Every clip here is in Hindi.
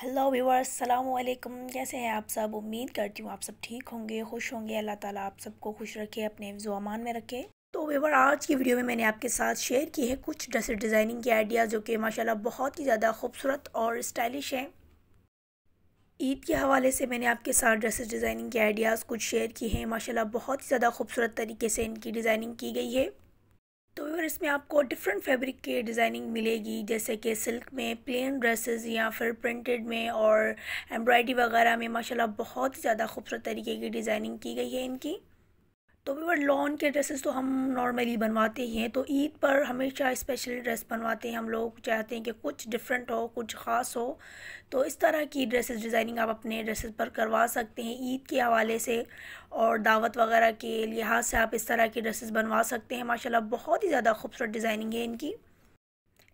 हेलो व्यूवर्स अस्सलाम वालेकुम कैसे हैं आप सब उम्मीद करती हूँ आप सब ठीक होंगे खुश होंगे अल्लाह ताला आप सबको खुश रखे अपने अमान में रखे तो व्यूवर आज की वीडियो में मैंने आपके साथ शेयर की है कुछ ड्रेस डिज़ाइनिंग के आइडिया जो कि माशाल्लाह बहुत ही ज़्यादा खूबसूरत और स्टाइलिश हैं ईद के हवाले से मैंने आपके साथ ड्रेसेस डिज़ाइनिंग के आइडियाज़ कुछ शेयर किए हैं माशाल्लाह बहुत ही ज़्यादा खूबसूरत तरीके से इनकी डिज़ाइनिंग की गई है तो फिर इसमें आपको डिफरेंट फैब्रिक के डिज़ाइनिंग मिलेगी जैसे कि सिल्क में प्लेन ड्रेसेस या फिर प्रिंटेड में और एम्ब्रॉयडरी वगैरह में माशाल्लाह बहुत ही ज़्यादा खूबसूरत तरीके की डिज़ाइनिंग की गई है इनकी तो बट लॉन के ड्रेसेस तो हम नॉर्मली बनवाते ही हैं तो ईद पर हमेशा स्पेशल ड्रेस बनवाते हैं हम लोग चाहते हैं कि कुछ डिफरेंट हो कुछ ख़ास हो तो इस तरह की ड्रेसेस डिज़ाइनिंग आप अपने ड्रेसेस पर करवा सकते हैं ईद के हवाले से और दावत वगैरह के लिहाज से आप इस तरह की ड्रेसेस बनवा सकते हैं माशाल्लाह बहुत ही ज़्यादा खूबसूरत डिज़ाइनिंग है इनकी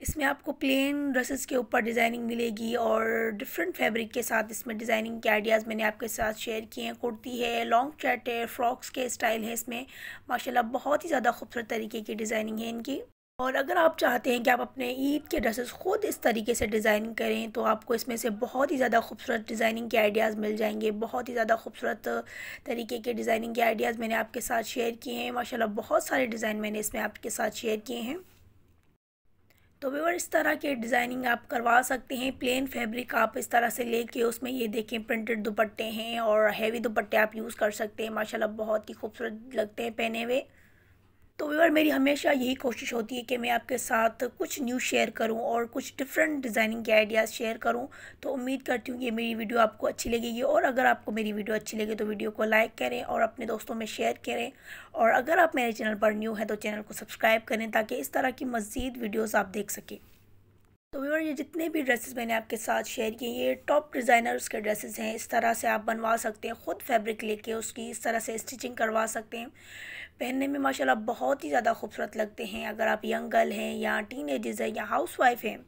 इसमें आपको प्लेन ड्रेसेस के ऊपर डिज़ाइनिंग मिलेगी और डिफरेंट फैब्रिक के साथ इसमें डिज़ाइनिंग के आइडियाज़ मैंने आपके साथ शेयर किए हैं कुर्ती है लॉन्ग चैट है फ्रॉक्स के स्टाइल है इसमें माशाल्लाह बहुत ही ज़्यादा खूबसूरत तरीके की डिज़ाइनिंग है इनकी और अगर आप चाहते हैं कि आप अपने ईद के ड्रेसेस ख़ुद इस तरीके से डिज़ाइन करें तो आपको इसमें से बहुत ही ज़्यादा खूबसूरत डिज़ाइनिंग के आइडियाज़ मिल जाएंगे बहुत ही ज़्यादा खूबसूरत तरीके के डिज़ाइनिंग के आइडियाज़ मैंने आपके साथ शेयर किए हैं माशाल्लाह बहुत सारे डिज़ाइन मैंने इसमें आपके साथ शेयर किए हैं व्यवर इस तरह के डिज़ाइनिंग आप करवा सकते हैं प्लेन फैब्रिक आप इस तरह से लेके उसमें ये देखें प्रिंटेड दुपट्टे हैं और हैवी दुपट्टे आप यूज़ कर सकते हैं माशाल्लाह बहुत ही खूबसूरत लगते हैं पहने हुए तो व्यूअर मेरी हमेशा यही कोशिश होती है कि मैं आपके साथ कुछ न्यू शेयर करूं और कुछ डिफरेंट डिज़ाइनिंग के आइडियाज़ शेयर करूं तो उम्मीद करती हूँ कि मेरी वीडियो आपको अच्छी लगेगी और अगर आपको मेरी वीडियो अच्छी लगे तो वीडियो को लाइक करें और अपने दोस्तों में शेयर करें और अगर आप मेरे चैनल पर न्यू हैं तो चैनल को सब्सक्राइब करें ताकि इस तरह की मज़ीद वीडियोज़ आप देख सकें तो व्यूअर ये जितने भी ड्रेसेस मैंने आपके साथ शेयर किए ये टॉप डिज़ाइनर्स के ड्रेसेस हैं इस तरह से आप बनवा सकते हैं ख़ुद फैब्रिक लेके उसकी इस तरह से स्टिचिंग करवा सकते हैं पहनने में माशाल्लाह बहुत ही ज़्यादा खूबसूरत लगते हैं अगर आप यंग गर्ल हैं या टीन एजेज़ हैं या हाउस वाइफ हैं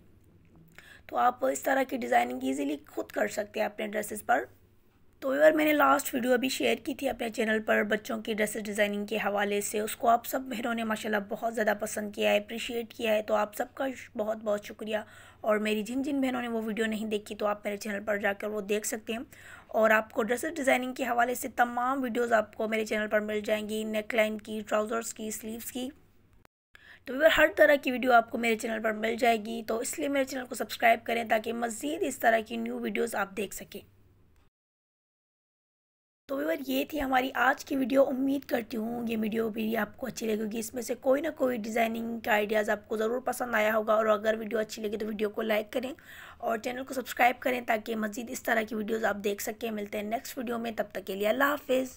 तो आप इस तरह की डिज़ाइनिंग ईजिली खुद कर सकते हैं अपने ड्रेसेस पर तो यार मैंने लास्ट वीडियो अभी शेयर की थी अपने चैनल पर बच्चों की ड्रेस डिज़ाइनिंग के हवाले से उसको आप सब बहनों ने माशाल्लाह बहुत ज़्यादा पसंद किया है अप्रिशिएट किया है तो आप सबका बहुत बहुत शुक्रिया और मेरी जिन जिन बहनों ने वो वीडियो नहीं देखी तो आप मेरे चैनल पर जाकर वो देख सकते हैं और आपको ड्रेस डिज़ाइनिंग के हवाले से तमाम वीडियोज़ आपको मेरे चैनल पर मिल जाएंगी नेकलाइन की ट्राउज़र्स की स्लीवस की तो व्यवर हर तरह की वीडियो आपको मेरे चैनल पर मिल जाएगी तो इसलिए मेरे चैनल को सब्सक्राइब करें ताकि मज़ीद इस तरह की न्यू वीडियोज़ आप देख सकें तो व्यूवर ये थी हमारी आज की वीडियो उम्मीद करती हूँ ये वीडियो भी आपको अच्छी लगेगी इसमें से कोई ना कोई डिज़ाइनिंग का आइडियाज़ आपको ज़रूर पसंद आया होगा और अगर वीडियो अच्छी लगी तो वीडियो को लाइक करें और चैनल को सब्सक्राइब करें ताकि मज़ीद इस तरह की वीडियोज़ आप देख सकें मिलते हैं नेक्स्ट वीडियो में तब तक के लिए अल्लाह हाफिज़